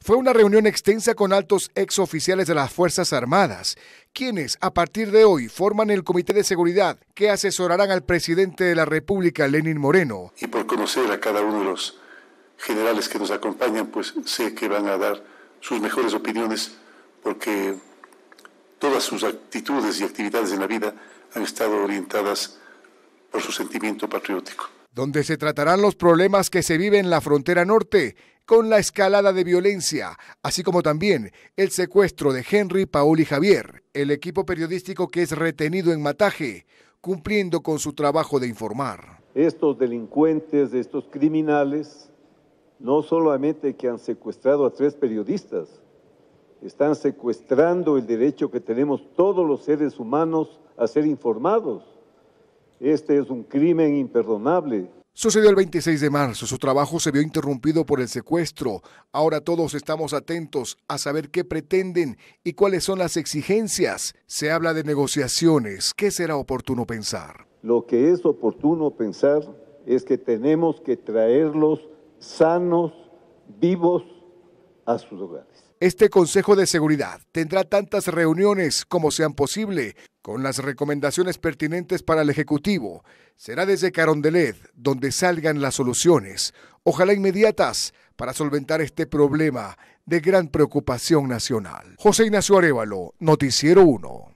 Fue una reunión extensa con altos exoficiales de las Fuerzas Armadas, quienes a partir de hoy forman el Comité de Seguridad que asesorarán al presidente de la República, Lenin Moreno. Y por conocer a cada uno de los generales que nos acompañan, pues sé que van a dar sus mejores opiniones porque todas sus actitudes y actividades en la vida han estado orientadas por su sentimiento patriótico donde se tratarán los problemas que se viven en la frontera norte con la escalada de violencia, así como también el secuestro de Henry, Paul y Javier, el equipo periodístico que es retenido en Mataje, cumpliendo con su trabajo de informar. Estos delincuentes, estos criminales, no solamente que han secuestrado a tres periodistas, están secuestrando el derecho que tenemos todos los seres humanos a ser informados. Este es un crimen imperdonable Sucedió el 26 de marzo, su trabajo se vio interrumpido por el secuestro. Ahora todos estamos atentos a saber qué pretenden y cuáles son las exigencias. Se habla de negociaciones. ¿Qué será oportuno pensar? Lo que es oportuno pensar es que tenemos que traerlos sanos, vivos a sus hogares. Este Consejo de Seguridad tendrá tantas reuniones como sean posible con las recomendaciones pertinentes para el Ejecutivo. Será desde Carondelet donde salgan las soluciones, ojalá inmediatas, para solventar este problema de gran preocupación nacional. José Ignacio Arevalo, Noticiero 1.